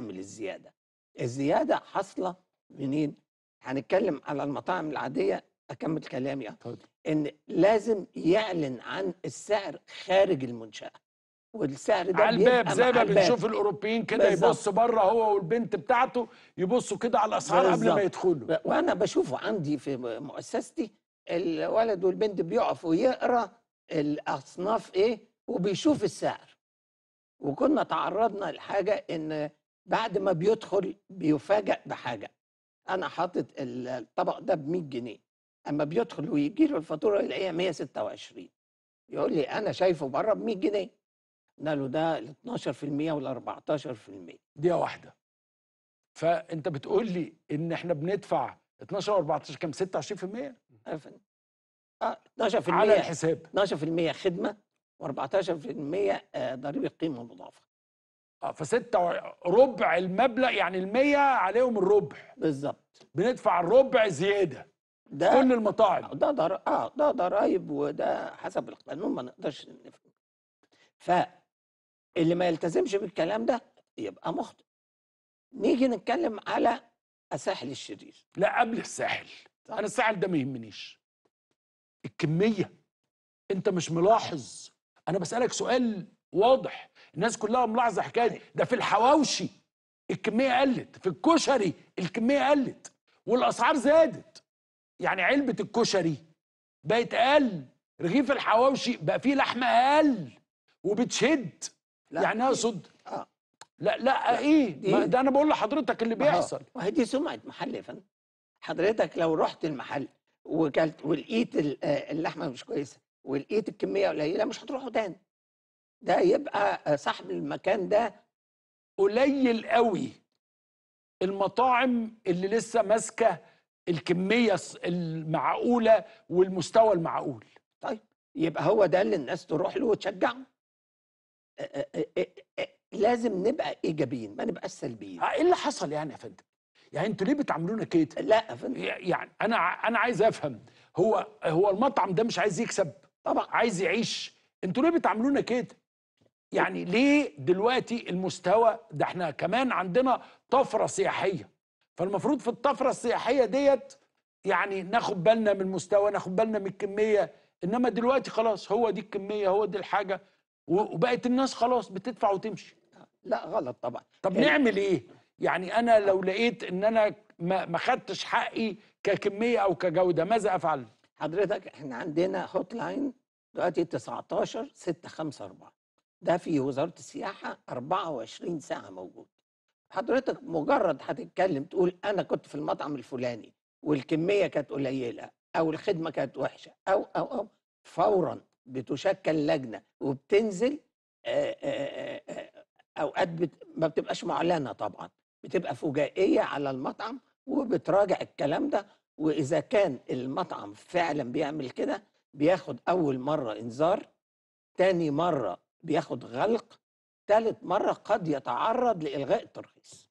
يتحمل الزياده الزياده حاصله منين هنتكلم على المطاعم العاديه اكمل كلامي طيب. ان لازم يعلن عن السعر خارج المنشاه والسعر ده على الباب زي ما بنشوف الاوروبيين كده يبص بره هو والبنت بتاعته يبصوا كده على الاسعار قبل ما يدخلوا وانا بشوفه عندي في مؤسستي الولد والبنت بيقف ويقرا الاصناف ايه وبيشوف السعر وكنا تعرضنا لحاجه ان بعد ما بيدخل بيفاجئ بحاجه انا حاطط الطبق ده ب 100 جنيه اما بيدخل ويجي له الفاتوره يلاقيها 126 يقول لي انا شايفه بره ب 100 جنيه قلنا له ده ال 12% وال 14% دقيقه واحده فانت بتقول لي ان احنا بندفع 12 و14 كام 26% اه 12% على الحساب 12% خدمه و14% آه، ضريبه قيمه مضافه اه فستة ربع المبلغ يعني المية عليهم الربع بالظبط بندفع الربع زيادة ده كل المطاعم ده ضر... اه ده ضرايب وده حسب القانون ما نقدرش نفهم فاللي ما يلتزمش بالكلام ده يبقى مخطئ نيجي نتكلم على الساحل الشرير لا قبل الساحل طبعا. انا الساحل ده ما يهمنيش الكميه انت مش ملاحظ انا بسالك سؤال واضح الناس كلها ملاحظه حكايه ده في الحواوشي الكميه قلت في الكشري الكميه قلت والاسعار زادت يعني علبه الكشري بقت اقل رغيف الحواوشي بقى فيه لحمه اقل وبتشد لا يعني اقصد إيه؟ آه. لا لا, لا ايه ما إيه؟ ده انا بقول لحضرتك اللي بيحصل ما هي دي سمعه محل يا فندم حضرتك لو رحت المحل وكلت ولقيت آه، اللحمه مش كويسه ولقيت الكميه قليله مش هتروحوا تاني ده يبقى صاحب المكان ده قليل قوي المطاعم اللي لسه ماسكه الكميه المعقوله والمستوى المعقول طيب يبقى هو ده اللي الناس تروح له وتشجعه لازم نبقى ايجابيين ما نبقاش سلبيين آه، ايه اللي حصل يعني يا فندم يعني انتوا ليه بتعاملونا كده لا يا فندم يعني انا انا عايز افهم هو هو المطعم ده مش عايز يكسب طبعا عايز يعيش انتوا ليه بتعاملونا كده يعني ليه دلوقتي المستوى ده احنا كمان عندنا طفره سياحيه فالمفروض في الطفره السياحيه ديت يعني ناخد بالنا من المستوى ناخد بالنا من الكميه انما دلوقتي خلاص هو دي الكميه هو دي الحاجه وبقت الناس خلاص بتدفع وتمشي لا غلط طبعا طب نعمل ايه يعني انا لو لقيت ان انا ما خدتش حقي ككميه او كجوده ماذا افعل حضرتك احنا عندنا هوت لاين دلوقتي 19 654 ده في وزاره السياحه 24 ساعه موجود حضرتك مجرد هتتكلم تقول انا كنت في المطعم الفلاني والكميه كانت قليله او الخدمه كانت وحشه او او او فورا بتشكل لجنه وبتنزل اوقات بت... ما بتبقاش معلنه طبعا بتبقى فجائيه على المطعم وبتراجع الكلام ده واذا كان المطعم فعلا بيعمل كده بياخد اول مره انذار تاني مره بياخد غلق ثالث مرة قد يتعرض لإلغاء الترخيص